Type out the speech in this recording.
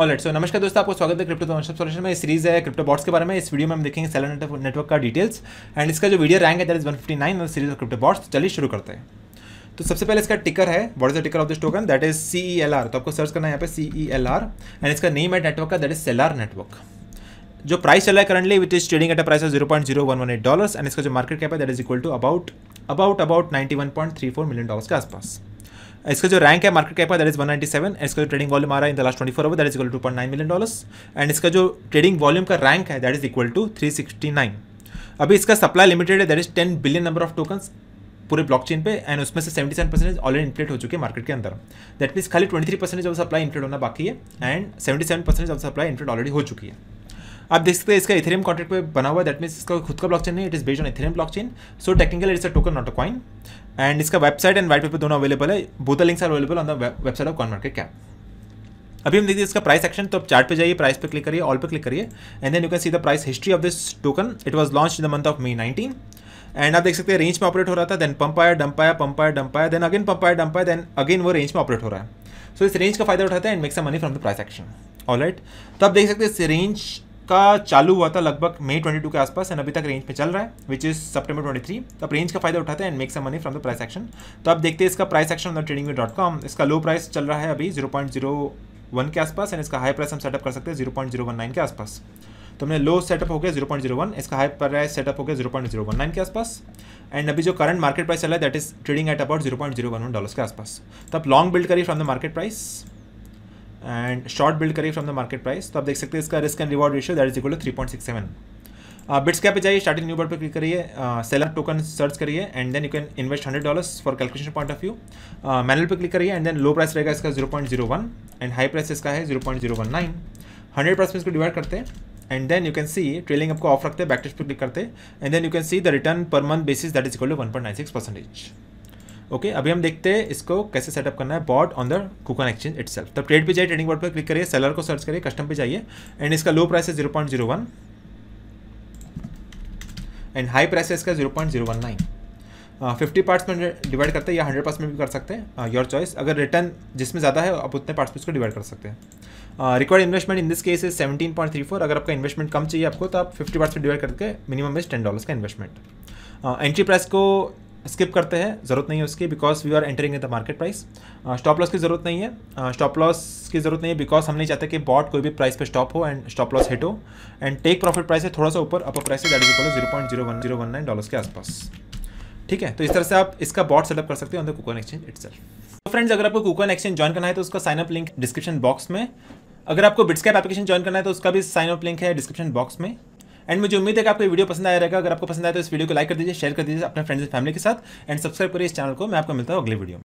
alright so नमस्कार दोस्तों आपको स्वागत है क्रिप्टो सॉल्यूशन में सीरीज है क्रिप्टो बॉट्स के बारे में इस वीडियो में हम देखेंगे सेलर नेटवर्क का डिटेल्स एंड इसका जो वीडियो रैंक है दैट इज 159 और सीरीज ऑफ क्रिप्टो बॉट्स चलिए शुरू करते हैं तो सबसे पहले इसका टिकर है what is the ticker of this token that is C E L R तो आपको सर्च करना है यहाँ पे C E L R and इसका नेम है नेटवर्क का दैट इज सेलर नेटवर्क जो प्राइस चल रहा है currently which is trading at a price of zero point zero one one eight dollars and इसका जो मार्केट कैप है that is equal to about about about ninety one point three four million dollars के आसपास इसका जो rank है market cap है that is 197 and इसका जो ट्रेडिंग वॉल्यूम आ रहा है in the last four hour that is equal to point nine million dollars and इसका जो ट्रेडिंग वॉल्यूम का रैंक है that is equal to three sixty nine अभी इसका सप्लाई लिमिटेड है that is ten billion number of tokens पूरे block chain पे and उसमें से सेवन परसेंटेज ऑलरेडी इंप्लेट हो चुके हैं मार्केट के अंदर दैट मीन्स खाली twenty three percentage of supply inflate होना बाकी है and seventy seven percentage of supply inflate already हो चुकी है आप देख सकते हैं इसका इथेरियम कॉन्ट्रैक्ट पे बना हुआ है दैट मीन्स इसका खुद का ब्लॉकचेन नहीं it is based on Ethereum chain so technical it's a token not a coin and इसका वेबसाइट एंड वाइट पेपर दोनों अवेलेबल है both links are available on the website of Coin Market Cap अभी हम देखते हैं इसका price action तो आप चार्ट पे जाइए प्राइस पे क्लिक करिए ऑल पे क्लिक करिए and then you can see the price history of this token it was launch in the month of May nineteen and आप देख सकते हैं रेंज में ऑपरेट हो रहा था देन पंप आया डंप आया पंप आया डंप आया देन अगेन पंप आया डंप आया देन अगेन वो रेंज में ऑपरेट हो रहा है सो so, इस रेंज का फायदा उठाता है and makes a money from the price action all right तो आप देख सकते हैं इस रेंज का चालू हुआ था लगभग मई ट्वेंटी के आसपास एंड अभी तक रेंज में चल रहा है विच इज ट्वेंटी थ्री तो अब रेंज का फायदा उठाते हैं and make some money from the price action तो आप देखते हैं इसका price action on trading dot com इसका लो प्राइस चल रहा है अभी जीरो पॉइंट जीरो वन के आसपास एंड इसका हाई प्राइस हम सेटअप कर सकते हैं zero point zero one nine के आसपास तो हमने लो सेटअप हो गया जीरो पॉइंट जीरो वन इसका हाई प्राइस सेटअप हो गया zero point zero one nine के आसपास एंड अभी जो करंट मार्केट प्राइस रहा है that is trading at about zero point zero one one dollar के आसपास तो आप लॉन्ग बिल्ड करिए from the market price and short build करिए फ्रॉम द मार्केट प्राइस तो आप देख सकते हैं इसका risk and reward ratio that is equal to three point six seven bits cap पे जाइए स्टार्टिंग न्यू बर्ड पर क्लिक करिए सेलर टोकन सर्च करिए and then you can invest hundred dollars for calculation point of view manual पर click करिए and then low price रहेगा इसका zero point zero one and high price इसका है zero point zero one nine hundred price में इसको divide करते हैं and then you can see trailing आपको ऑफ रखते हैं बैक टेस्ट पर क्लिक करते हैं and then you can see the return per month basis that is equal to one point nine six percentage okay okay, अभी हम देखते हैं इसको कैसे सेटअप करना है bot on the KuCoin exchange it self तब ट्रेड पे जाइए ट्रेडिंग बॉट पर क्लिक करिए सेलर को सर्च करिए कस्टम पे जाइए एंड इसका लो प्राइस है zero point zero one and high price है इसका zero point zero one nine fifty parts में डिवाइड करते हैं या हंड्रेड पार्ट्स में भी कर सकते हैं योर uh, चॉइस अगर रिटर्न जिसमें ज़्यादा है आप उतने पार्ट्स में इसको डिवाइड कर सकते हैं required investment in this case is seventeen point three four अगर आपका इन्वेस्टमेंट कम चाहिए आपको तो आप फिफ्टी पार्ट्स में डिवाइड करके मिनिमम इज टेन डॉलर्स का इन्वेस्टमेंट एंट्री प्राइस को स्किप करते हैं ज़रूरत नहीं है उसकी because we are entering in the market price stop loss की ज़रूरत नहीं है स्टॉप uh, लॉस की ज़रूरत नहीं है बिकॉज हम नहीं चाहते कि बॉट कोई भी प्राइस पे स्टॉप हो एंड स्टॉप लॉस हिट हो एंड टेक प्रॉफिट प्राइस है थोड़ा सा ऊपर अपर प्राइस है is zero point zero one zero one nine dollar के आसपास ठीक है तो इस तरह से आप इसका बॉट सेटअप कर सकते हो on the KuCoin exchange it तो फ्रेंड्स अगर आपको कूकन एक्सचेंज ज्वाइन करना है तो उसका साइनअप लिंक डिस्क्रिप्शन बॉक्स में अगर आपको बिट्सकैप एप्लीकेशन ज्वाइन करना है तो उसका भी साइनअप लिंक है डिस्क्रिप्शन बॉक्स में एंड मुझे उम्मीद है कि आपको वीडियो पसंद आया रहेगा अगर आपको पसंद आया तो इस वीडियो को लाइक कर दीजिए शेयर कर दीजिए अपने फ्रेंड्स एंड फैमिली के साथ एंड सब्सक्राइब करिए इस चैनल को मैं आपको मिलता हूँ अगले वीडियो